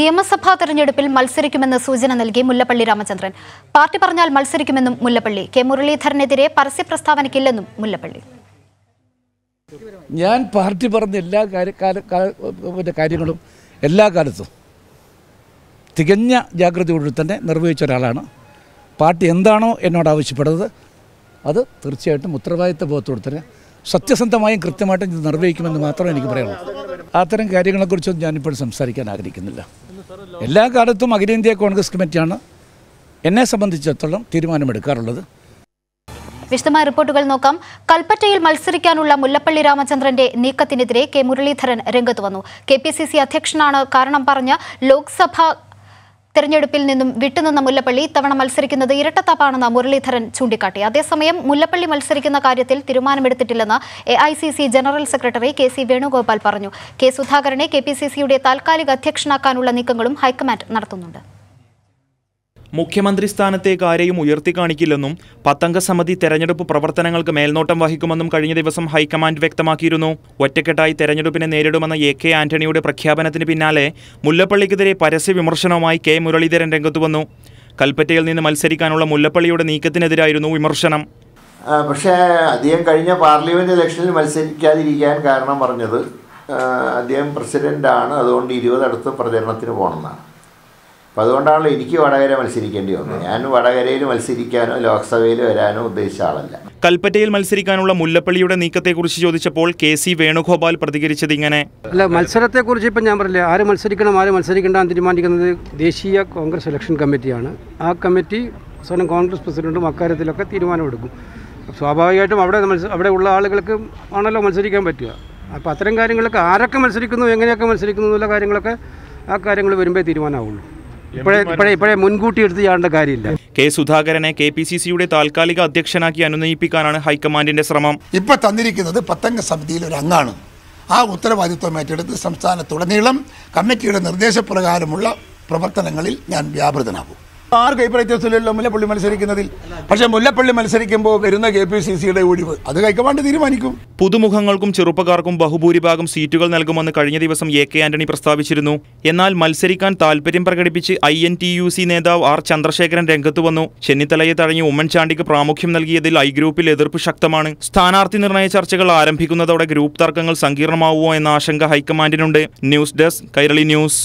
നിയമസഭാ തെരഞ്ഞെടുപ്പിൽ മത്സരിക്കുമെന്ന് സൂചന നൽകി മുല്ലപ്പള്ളി രാമചന്ദ്രൻ പാർട്ടി പറഞ്ഞാൽ മത്സരിക്കുമെന്നും മുല്ലപ്പള്ളി കെ മുരളീധരനെതിരെ പരസ്യ പ്രസ്താവനയ്ക്കില്ലെന്നും മുല്ലപ്പള്ളി ഞാൻ പാർട്ടി പറഞ്ഞ എല്ലാ കാര്യങ്ങളും എല്ലാ കാലത്തും തികഞ്ഞ ജാഗ്രതയോടെ തന്നെ നിർവഹിച്ച ഒരാളാണ് പാർട്ടി എന്താണോ എന്നോട് ആവശ്യപ്പെടുന്നത് അത് തീർച്ചയായിട്ടും ഉത്തരവാദിത്ത ബോധത്തോടെ തന്നെ സത്യസന്ധമായും കൃത്യമായിട്ടും ഇത് നിർവഹിക്കുമെന്ന് മാത്രമേ എനിക്ക് പറയുള്ളൂ അത്തരം കാര്യങ്ങളെക്കുറിച്ചൊന്നും ഞാനിപ്പോൾ സംസാരിക്കാൻ ആഗ്രഹിക്കുന്നില്ല എല്ലാ കാലത്തും അഖിലേന്ത്യാ കോൺഗ്രസ് കമ്മിറ്റിയാണ് എന്നെ സംബന്ധിച്ചിടത്തോളം തീരുമാനമെടുക്കാറുള്ളത് വിശദമായ റിപ്പോർട്ടുകൾ നോക്കാം കൽപ്പറ്റയിൽ മത്സരിക്കാനുള്ള മുല്ലപ്പള്ളി രാമചന്ദ്രന്റെ നീക്കത്തിനെതിരെ കെ മുരളീധരൻ രംഗത്ത് വന്നു കെ പി സി സി അധ്യക്ഷനാണ് കാരണം പറഞ്ഞ ലോക്സഭാ തെരഞ്ഞെടുപ്പിൽ നിന്നും വിട്ടുനിന്ന മുല്ലപ്പള്ളി ഇത്തവണ മത്സരിക്കുന്നത് ഇരട്ടത്താപ്പാണെന്ന് മുരളീധരൻ ചൂണ്ടിക്കാട്ടി അതേസമയം മുല്ലപ്പള്ളി മത്സരിക്കുന്ന കാര്യത്തിൽ തീരുമാനമെടുത്തിട്ടില്ലെന്ന് A general secretary K C Venugopal പറഞ്ഞു കെ സുധാകരനെ കെ താൽക്കാലിക അധ്യക്ഷനാക്കാനുള്ള നീക്കങ്ങളും ഹൈക്കമാൻഡ് നടത്തുന്നുണ്ട് മുഖ്യമന്ത്രി സ്ഥാനത്തേക്ക് ആരെയും ഉയർത്തിക്കാണിക്കില്ലെന്നും പത്തംഗ സമിതി തെരഞ്ഞെടുപ്പ് പ്രവർത്തനങ്ങൾക്ക് മേൽനോട്ടം വഹിക്കുമെന്നും കഴിഞ്ഞ ദിവസം ഹൈക്കമാൻഡ് വ്യക്തമാക്കിയിരുന്നു ഒറ്റക്കെട്ടായി തെരഞ്ഞെടുപ്പിനെ നേരിടുമെന്ന എ കെ ആന്റണിയുടെ പ്രഖ്യാപനത്തിന് പിന്നാലെ മുല്ലപ്പള്ളിക്കെതിരെ പരസ്യ വിമർശനവുമായി കെ മുരളീധരൻ രംഗത്തുവന്നു കൽപ്പറ്റയിൽ നിന്ന് മത്സരിക്കാനുള്ള മുല്ലപ്പള്ളിയുടെ നീക്കത്തിനെതിരായിരുന്നു വിമർശനം പക്ഷേ അദ്ദേഹം കഴിഞ്ഞ പാർലമെൻറ്റ് ഇലക്ഷനിൽ മത്സരിക്കാതിരിക്കാൻ കാരണം പറഞ്ഞത് അദ്ദേഹം പ്രസിഡൻ്റാണ് അതുകൊണ്ട് ഇരുപതടുത്ത് പ്രചരണത്തിന് പോകണമെന്നാണ് അപ്പോൾ അതുകൊണ്ടാണല്ലോ എനിക്ക് വടകര മത്സരിക്കേണ്ടി വന്നത് ഞാൻ വടകരയിൽ മത്സരിക്കാനോ ലോക്സഭയിൽ വരാനോ ഉദ്ദേശിച്ച ആളല്ല കൽപ്പറ്റയിൽ മത്സരിക്കാനുള്ള മുല്ലപ്പള്ളിയുടെ നീക്കത്തെക്കുറിച്ച് ചോദിച്ചപ്പോൾ കെ സി വേണുഗോപാൽ പ്രതികരിച്ചത് ഇങ്ങനെ അല്ല മത്സരത്തെക്കുറിച്ച് ഇപ്പം ഞാൻ പറഞ്ഞില്ല ആര് മത്സരിക്കണം ആര് മത്സരിക്കേണ്ടെന്ന് തീരുമാനിക്കുന്നത് ദേശീയ കോൺഗ്രസ് ഇലക്ഷൻ കമ്മിറ്റിയാണ് ആ കമ്മിറ്റി സ്വന്തം കോൺഗ്രസ് പ്രസിഡന്റും അക്കാര്യത്തിലൊക്കെ തീരുമാനമെടുക്കും സ്വാഭാവികമായിട്ടും അവിടെ അവിടെ ഉള്ള ആളുകൾക്ക് ആണല്ലോ മത്സരിക്കാൻ പറ്റുക അപ്പോൾ അത്തരം കാര്യങ്ങളൊക്കെ ആരൊക്കെ മത്സരിക്കുന്നു എങ്ങനെയൊക്കെ മത്സരിക്കുന്നു എന്നുള്ള കാര്യങ്ങളൊക്കെ ആ കാര്യങ്ങൾ വരുമ്പോൾ തീരുമാനമാവുള്ളൂ ഇപ്പോഴേ മുൻകൂട്ടി എടുത്ത് ചെയ്യേണ്ട കാര്യമില്ല കെ സുധാകരനെ കെ പി സി സിയുടെ താൽക്കാലിക അധ്യക്ഷനാക്കി അനുനയിപ്പിക്കാനാണ് ഹൈക്കമാൻഡിന്റെ ശ്രമം ഇപ്പൊ തന്നിരിക്കുന്നത് പത്തംഗ സമിതിയിൽ ഒരു അംഗമാണ് ആ ഉത്തരവാദിത്വം ഏറ്റെടുത്ത് സംസ്ഥാനത്തുടനീളം കമ്മിറ്റിയുടെ നിർദ്ദേശപ്രകാരമുള്ള പ്രവർത്തനങ്ങളിൽ ഞാൻ വ്യാപൃതനാകും ആർക്കും അഭിപ്രായത്തില്ലല്ലോ മുല്ലപ്പള്ളി മത്സരിക്കുന്നതിൽ പക്ഷെ മുല്ലപ്പള്ളി മത്സരിക്കുമ്പോൾ വരുന്ന കെ പി സി സിയുടെ ഒഴിവ് അത് കൈക്കമാണ്ട് തീരുമാനിക്കും പുതുമുഖങ്ങൾക്കും ചെറുപ്പക്കാർക്കും ബഹുഭൂരിഭാഗം സീറ്റുകൾ നൽകുമെന്ന് കഴിഞ്ഞ ദിവസം എ കെ ആന്റണി പ്രസ്താവിച്ചിരുന്നു എന്നാൽ മത്സരിക്കാൻ താൽപര്യം പ്രകടിപ്പിച്ച് I N T U C നേതാവ് ആർ ചന്ദ്രശേഖരൻ രംഗത്ത് വന്നു ചെന്നിത്തലയെ തഴഞ്ഞ് ഉമ്മൻചാണ്ടിക്ക് പ്രാമുഖ്യം നൽകിയതിൽ ഐ ഗ്രൂപ്പിൽ എതിർപ്പ് ശക്തമാണ് സ്ഥാനാർത്ഥി നിർണയ ചർച്ചകൾ ആരംഭിക്കുന്നതോടെ ഗ്രൂപ്പ് തർക്കങ്ങൾ സങ്കീർണമാവുമോ എന്ന ആശങ്ക ഹൈക്കമാൻഡിനുണ്ട് ന്യൂസ് ഡെസ്ക് കൈരളി ന്യൂസ്